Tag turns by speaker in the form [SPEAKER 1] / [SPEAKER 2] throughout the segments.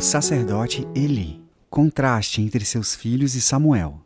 [SPEAKER 1] o sacerdote Eli. Contraste entre seus filhos e Samuel.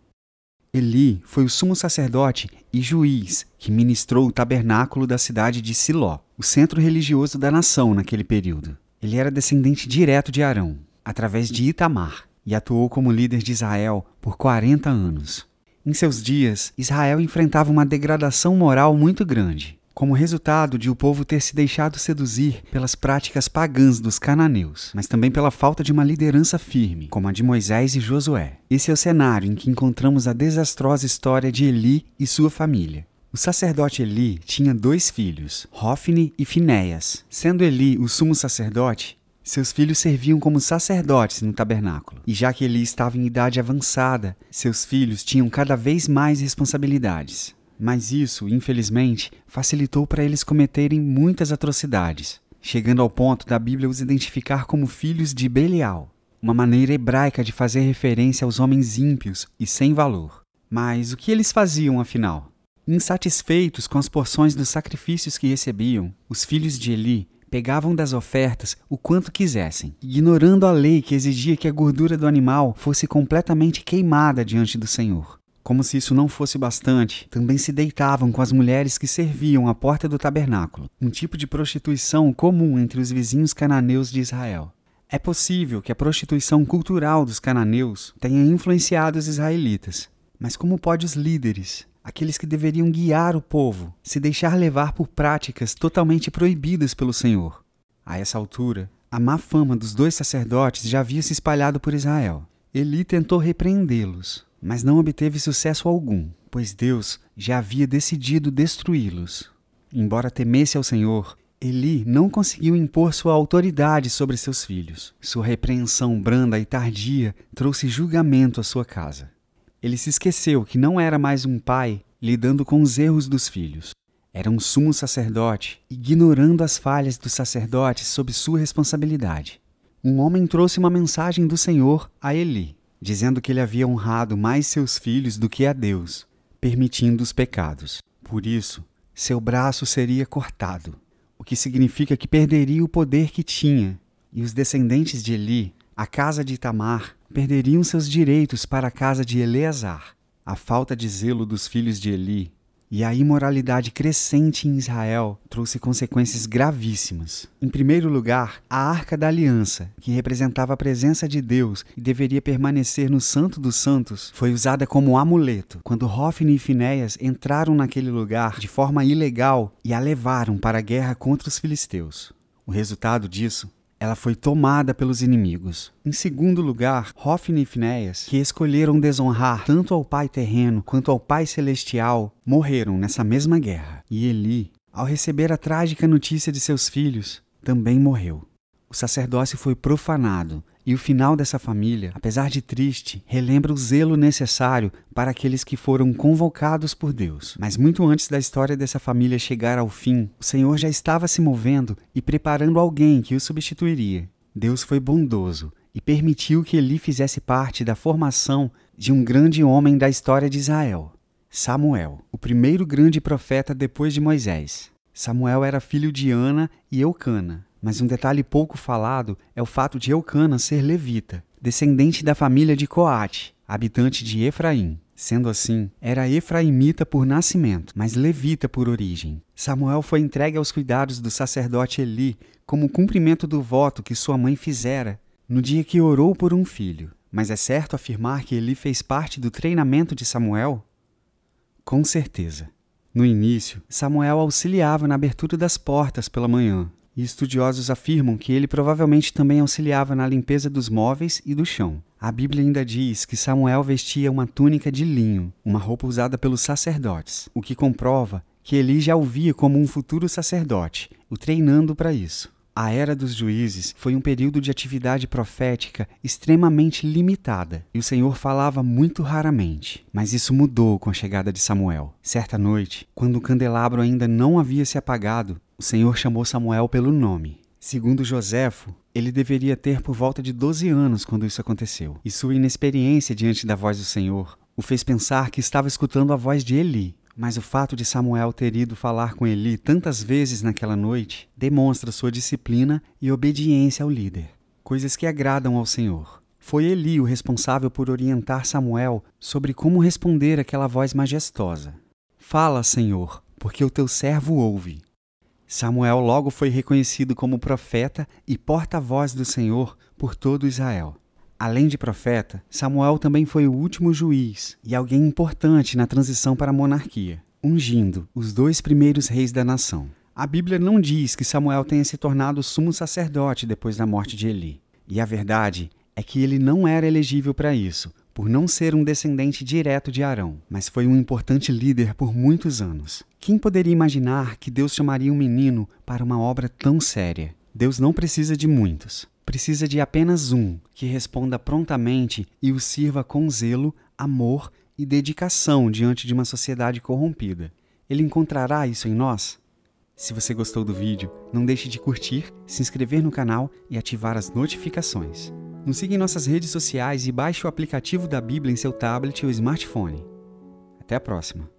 [SPEAKER 1] Eli foi o sumo sacerdote e juiz que ministrou o tabernáculo da cidade de Siló, o centro religioso da nação naquele período. Ele era descendente direto de Arão, através de Itamar, e atuou como líder de Israel por 40 anos. Em seus dias, Israel enfrentava uma degradação moral muito grande como resultado de o povo ter se deixado seduzir pelas práticas pagãs dos cananeus, mas também pela falta de uma liderança firme, como a de Moisés e Josué. Esse é o cenário em que encontramos a desastrosa história de Eli e sua família. O sacerdote Eli tinha dois filhos, Rófine e Finéias. Sendo Eli o sumo sacerdote, seus filhos serviam como sacerdotes no tabernáculo, e já que Eli estava em idade avançada, seus filhos tinham cada vez mais responsabilidades. Mas isso, infelizmente, facilitou para eles cometerem muitas atrocidades, chegando ao ponto da Bíblia os identificar como filhos de Belial, uma maneira hebraica de fazer referência aos homens ímpios e sem valor. Mas o que eles faziam afinal? Insatisfeitos com as porções dos sacrifícios que recebiam, os filhos de Eli pegavam das ofertas o quanto quisessem, ignorando a lei que exigia que a gordura do animal fosse completamente queimada diante do Senhor. Como se isso não fosse bastante, também se deitavam com as mulheres que serviam à porta do tabernáculo, um tipo de prostituição comum entre os vizinhos cananeus de Israel. É possível que a prostituição cultural dos cananeus tenha influenciado os israelitas, mas como pode os líderes, aqueles que deveriam guiar o povo, se deixar levar por práticas totalmente proibidas pelo Senhor? A essa altura, a má fama dos dois sacerdotes já havia se espalhado por Israel. Eli tentou repreendê-los, mas não obteve sucesso algum, pois Deus já havia decidido destruí-los. Embora temesse ao Senhor, Eli não conseguiu impor sua autoridade sobre seus filhos. Sua repreensão branda e tardia trouxe julgamento à sua casa. Ele se esqueceu que não era mais um pai lidando com os erros dos filhos. Era um sumo sacerdote, ignorando as falhas dos sacerdotes sob sua responsabilidade. Um homem trouxe uma mensagem do Senhor a Eli dizendo que ele havia honrado mais seus filhos do que a Deus, permitindo os pecados. Por isso, seu braço seria cortado, o que significa que perderia o poder que tinha, e os descendentes de Eli, a casa de Itamar, perderiam seus direitos para a casa de Eleazar. A falta de zelo dos filhos de Eli e a imoralidade crescente em Israel trouxe consequências gravíssimas. Em primeiro lugar, a Arca da Aliança, que representava a presença de Deus e deveria permanecer no Santo dos Santos, foi usada como amuleto quando Hofni e Finéias entraram naquele lugar de forma ilegal e a levaram para a guerra contra os filisteus. O resultado disso ela foi tomada pelos inimigos. Em segundo lugar, Hofni e Finéias, que escolheram desonrar tanto ao Pai terreno quanto ao Pai celestial, morreram nessa mesma guerra. E Eli, ao receber a trágica notícia de seus filhos, também morreu. O sacerdócio foi profanado, e o final dessa família, apesar de triste, relembra o zelo necessário para aqueles que foram convocados por Deus. Mas muito antes da história dessa família chegar ao fim, o Senhor já estava se movendo e preparando alguém que o substituiria. Deus foi bondoso e permitiu que Eli fizesse parte da formação de um grande homem da história de Israel, Samuel, o primeiro grande profeta depois de Moisés. Samuel era filho de Ana e Eucana. Mas um detalhe pouco falado é o fato de Eucana ser levita, descendente da família de Coate, habitante de Efraim. Sendo assim, era efraimita por nascimento, mas levita por origem. Samuel foi entregue aos cuidados do sacerdote Eli como cumprimento do voto que sua mãe fizera no dia que orou por um filho. Mas é certo afirmar que Eli fez parte do treinamento de Samuel? Com certeza. No início, Samuel auxiliava na abertura das portas pela manhã, e estudiosos afirmam que ele provavelmente também auxiliava na limpeza dos móveis e do chão. A Bíblia ainda diz que Samuel vestia uma túnica de linho, uma roupa usada pelos sacerdotes, o que comprova que Eli já o via como um futuro sacerdote, o treinando para isso. A era dos juízes foi um período de atividade profética extremamente limitada, e o Senhor falava muito raramente. Mas isso mudou com a chegada de Samuel. Certa noite, quando o candelabro ainda não havia se apagado, o Senhor chamou Samuel pelo nome. Segundo Joséfo, ele deveria ter por volta de 12 anos quando isso aconteceu, e sua inexperiência diante da voz do Senhor o fez pensar que estava escutando a voz de Eli, mas o fato de Samuel ter ido falar com Eli tantas vezes naquela noite demonstra sua disciplina e obediência ao líder, coisas que agradam ao Senhor. Foi Eli o responsável por orientar Samuel sobre como responder àquela voz majestosa. Fala, Senhor, porque o teu servo ouve. Samuel logo foi reconhecido como profeta e porta-voz do Senhor por todo Israel. Além de profeta, Samuel também foi o último juiz e alguém importante na transição para a monarquia, ungindo os dois primeiros reis da nação. A Bíblia não diz que Samuel tenha se tornado sumo sacerdote depois da morte de Eli. E a verdade é que ele não era elegível para isso, por não ser um descendente direto de Arão, mas foi um importante líder por muitos anos. Quem poderia imaginar que Deus chamaria um menino para uma obra tão séria? Deus não precisa de muitos. Precisa de apenas um que responda prontamente e o sirva com zelo, amor e dedicação diante de uma sociedade corrompida. Ele encontrará isso em nós? Se você gostou do vídeo, não deixe de curtir, se inscrever no canal e ativar as notificações. Nos siga em nossas redes sociais e baixe o aplicativo da Bíblia em seu tablet ou smartphone. Até a próxima!